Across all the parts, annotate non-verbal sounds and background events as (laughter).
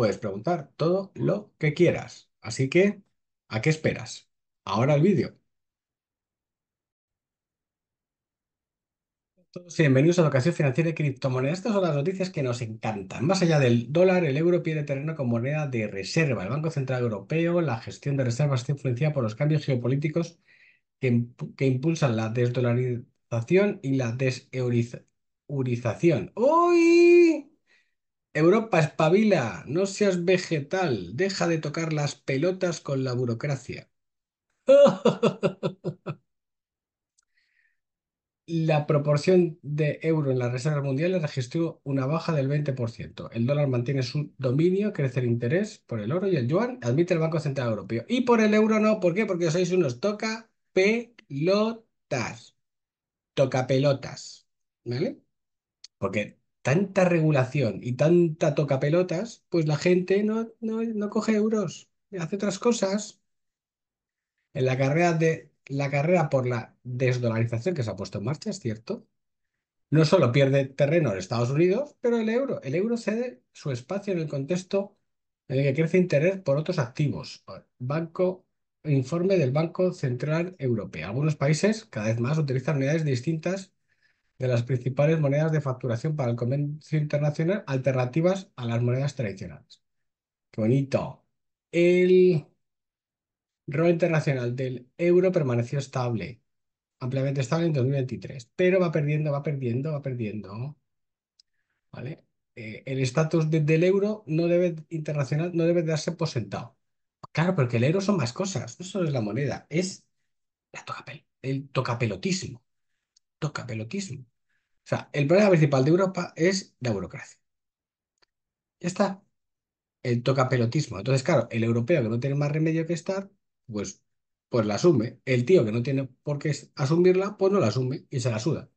puedes preguntar todo lo que quieras. Así que, ¿a qué esperas? Ahora el vídeo. bienvenidos a la ocasión Financiera de Criptomonedas. Estas son las noticias que nos encantan. Más allá del dólar, el euro pierde terreno con moneda de reserva. El Banco Central Europeo, la gestión de reservas está influenciada por los cambios geopolíticos que, que impulsan la desdolarización y la deseurización. ¡Uy! Europa, espabila, no seas vegetal, deja de tocar las pelotas con la burocracia. (laughs) La proporción de euro en las reservas mundiales registró una baja del 20%. El dólar mantiene su dominio, crece el interés por el oro y el yuan, admite el Banco Central Europeo. Y por el euro no, ¿por qué? Porque sois unos toca pelotas. Toca pelotas, ¿vale? Porque tanta regulación y tanta tocapelotas, pues la gente no, no, coge euros, hace otras cosas. En la carrera, de, la carrera por la desdolarización que se ha puesto en marcha, es cierto, no solo pierde terreno en Estados Unidos, pero el euro. El euro cede su espacio en el contexto en el que crece interés por otros activos. Banco, informe del Banco Central Europeo. Algunos países cada vez más utilizan unidades distintas de las principales monedas de facturación para el comercio internacional alternativas a las monedas tradicionales. Qué bonito. El rol internacional del euro permaneció estable, ampliamente estable en 2023, pero va perdiendo, va perdiendo, va perdiendo. ¿Vale? Eh, el estatus del euro no debe, internacional no debe darse por sentado. Claro, porque el euro son más cosas, no solo es la moneda, es la toca, el toca pelotismo. O sea, el problema principal de Europa es la burocracia. Ya está. El toca pelotismo. Entonces, claro, el europeo que no tiene más remedio que estar, pues, pues la asume. El tío que no tiene por qué asumirla, pues no la asume y se la suda.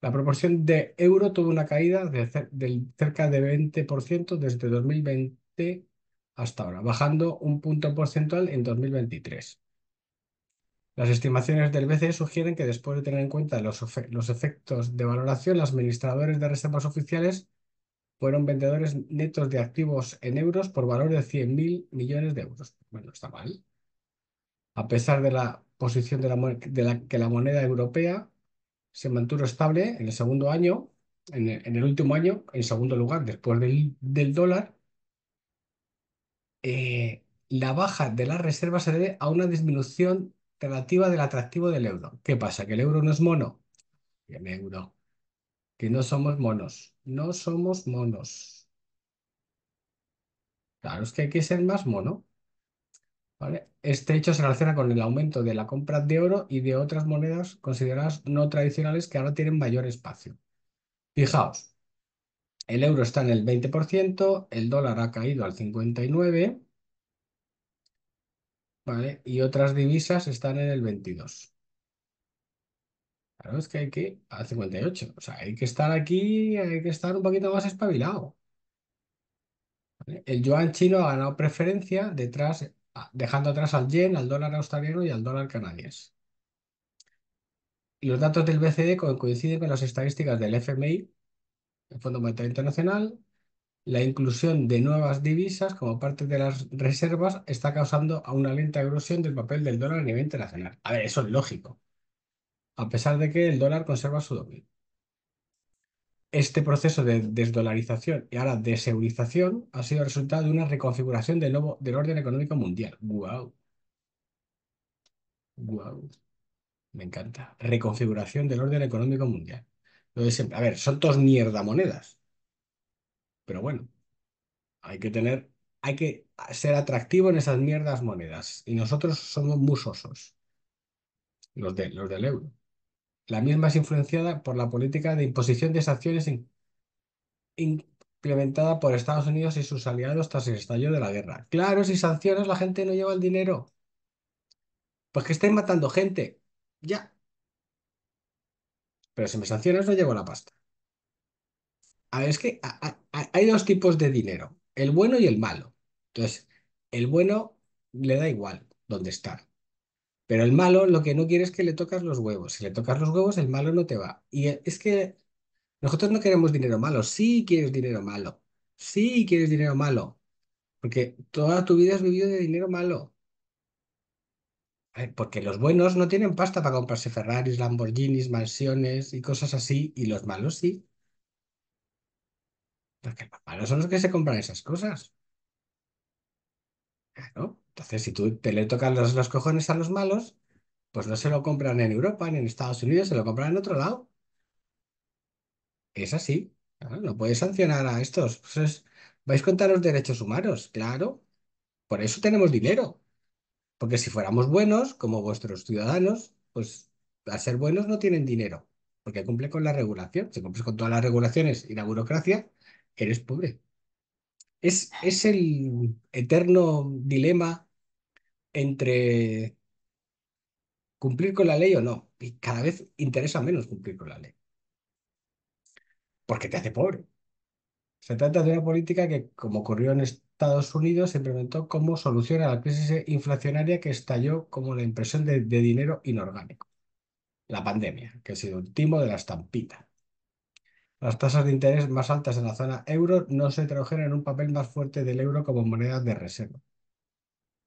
La proporción de euro tuvo una caída de, del cerca de 20% desde 2020 hasta ahora, bajando un punto porcentual en 2023. Las estimaciones del BCE sugieren que después de tener en cuenta los, efectos de valoración, los administradores de reservas oficiales fueron vendedores netos de activos en euros por valor de 100.000 millones de euros. Bueno, está mal. A pesar de la posición de la, que la moneda europea se mantuvo estable en el segundo año, en el, último año, en segundo lugar, después del, dólar, eh, la baja de las reservas se debe a una disminución relativa del atractivo del euro. ¿Qué pasa? ¿Que el euro no es mono? El euro. Que no somos monos. No somos monos. Claro, es que hay que ser más mono. ¿Vale? Este hecho se relaciona con el aumento de la compra de oro y de otras monedas consideradas no tradicionales que ahora tienen mayor espacio. Fijaos, el euro está en el 20%, el dólar ha caído al 59%, y otras divisas están en el 22. Claro, es que hay que al 58. O sea, hay que estar aquí, hay que estar un poquito más espabilado. El yuan chino ha ganado preferencia detrás, dejando atrás al yen, al dólar australiano y al dólar canadiense. Y los datos del BCD e coinciden con las estadísticas del FMI, el Fondo Monetario Internacional, la inclusión de nuevas divisas como parte de las reservas está causando a una lenta erosión del papel del dólar a nivel internacional. A ver, eso es lógico, a pesar de que el dólar conserva su dominio. Este proceso de desdolarización y ahora deseurización ha sido resultado de una reconfiguración del, orden económico mundial. ¡Guau! ¡Guau! Me encanta. Reconfiguración del orden económico mundial. A ver, son dos mierda monedas pero bueno, hay que tener, hay que ser atractivo en esas mierdas monedas. Y nosotros somos musosos, los, los del euro. La misma es influenciada por la política de imposición de sanciones implementada por Estados Unidos y sus aliados tras el estallido de la guerra. Claro, si sancionas la gente no lleva el dinero. Pues que estén matando gente. Ya. Pero si me sancionas no llevo la pasta. A ver, es que hay dos tipos de dinero, el bueno y el malo. Entonces, el bueno le da igual dónde está Pero el malo lo que no quiere es que le tocas los huevos. Si le tocas los huevos, el malo no te va. Y es que nosotros no queremos dinero malo. Sí quieres dinero malo. Sí quieres dinero malo. Porque toda tu vida has vivido de dinero malo. Porque los buenos no tienen pasta para comprarse Ferraris, Lamborghinis, mansiones y cosas así. Y los malos sí. Porque malos son los que se compran esas cosas. Entonces, si tú te le tocas los, cojones a los malos, pues no se lo compran en Europa ni en Estados Unidos, se lo compran en otro lado. Es así. no puedes sancionar a estos. Pues vais contra los derechos humanos, claro. Por eso tenemos dinero. Porque si fuéramos buenos, como vuestros ciudadanos, pues al ser buenos no tienen dinero. Porque cumple con la regulación. Si cumples con todas las regulaciones y la burocracia, eres pobre. Es, es el eterno dilema entre cumplir con la ley o no. Y cada vez interesa menos cumplir con la ley. Porque te hace pobre. Se trata de una política que, como ocurrió en Estados Unidos, se implementó como solución a la crisis inflacionaria que estalló como la impresión de, dinero inorgánico. La pandemia, que ha sido el último de las tampitas. Las tasas de interés más altas en la zona euro no se tradujeron en un papel más fuerte del euro como moneda de reserva.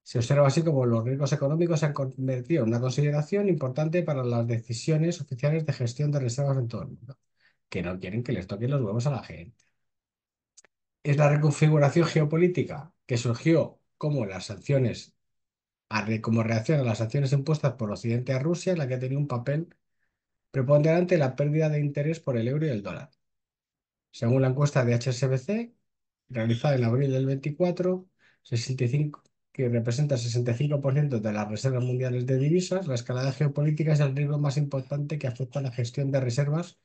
Se observa así como los riesgos económicos se han convertido en una consideración importante para las decisiones oficiales de gestión de reservas en todo el mundo, que no quieren que les toquen los huevos a la gente. Es la reconfiguración geopolítica que surgió como las sanciones como reacción a las sanciones impuestas por Occidente a Rusia, la que tenía un papel preponderante la pérdida de interés por el euro y el dólar. Según la encuesta de HSBC, realizada en abril del 24, que representa el 65% de las reservas mundiales de divisas, la escalada geopolítica es el riesgo más importante que afecta a la gestión de reservas,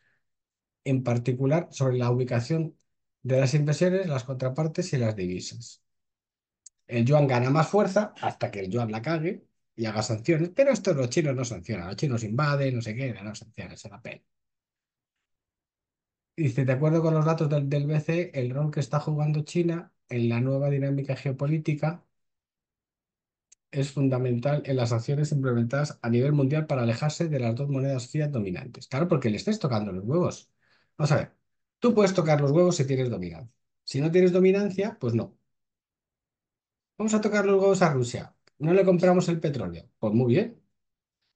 en particular sobre la ubicación de las inversiones, las contrapartes y las divisas. El yuan gana más fuerza hasta que el yuan la cague y haga sanciones, pero esto los chinos no sancionan, los chinos invaden, no sé qué, no sancionan, es la pena. Dice, de acuerdo con los datos del, BCE, el rol que está jugando China en la nueva dinámica geopolítica es fundamental en las acciones implementadas a nivel mundial para alejarse de las dos monedas fiat dominantes. Claro, porque le estés tocando los huevos. Vamos a ver, tú puedes tocar los huevos si tienes dominancia. Si no tienes dominancia, pues no. Vamos a tocar los huevos a Rusia. No le compramos el petróleo. Pues muy bien.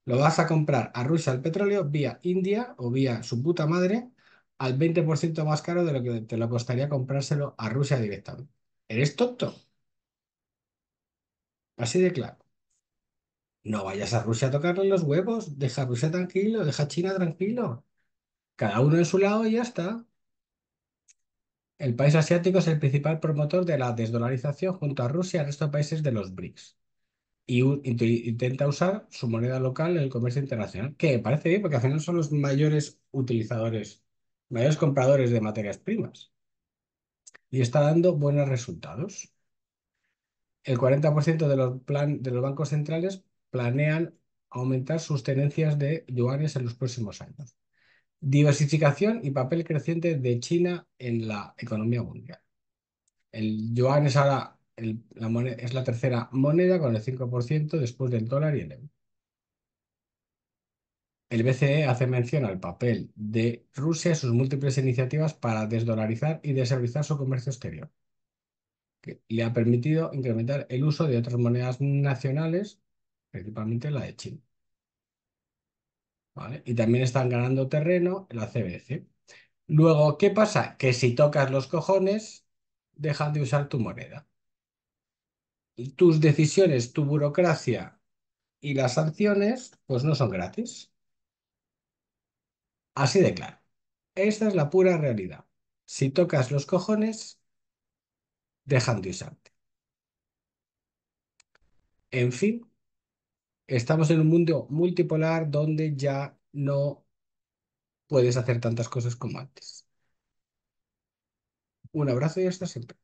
Lo vas a comprar a Rusia el petróleo vía India o vía su puta madre al 20% más caro de lo que te lo costaría comprárselo a Rusia directamente. ¿Eres tonto? Así de claro. No vayas a Rusia a tocarle los huevos, deja a Rusia tranquilo, deja a China tranquilo. Cada uno en su lado y ya está. El país asiático es el principal promotor de la desdolarización junto a Rusia y estos países de los BRICS. Y intenta usar su moneda local en el comercio internacional, que parece bien, porque al final son los mayores utilizadores mayores compradores de materias primas y está dando buenos resultados. El 40% de los, bancos centrales planean aumentar sus tenencias de yuanes en los próximos años. Diversificación y papel creciente de China en la economía mundial. El yuan es ahora es la tercera moneda con el 5% después del dólar y el euro. El BCE hace mención al papel de Rusia y sus múltiples iniciativas para desdolarizar y deservizar su comercio exterior, que le ha permitido incrementar el uso de otras monedas nacionales, principalmente la de China. Y también están ganando terreno la CBC. Luego, ¿qué pasa? Que si tocas los cojones, dejas de usar tu moneda. tus decisiones, tu burocracia y las sanciones, pues no son gratis. Así de claro. Esta es la pura realidad. Si tocas los cojones, dejan de usarte. En fin, estamos en un mundo multipolar donde ya no puedes hacer tantas cosas como antes. Un abrazo y hasta siempre.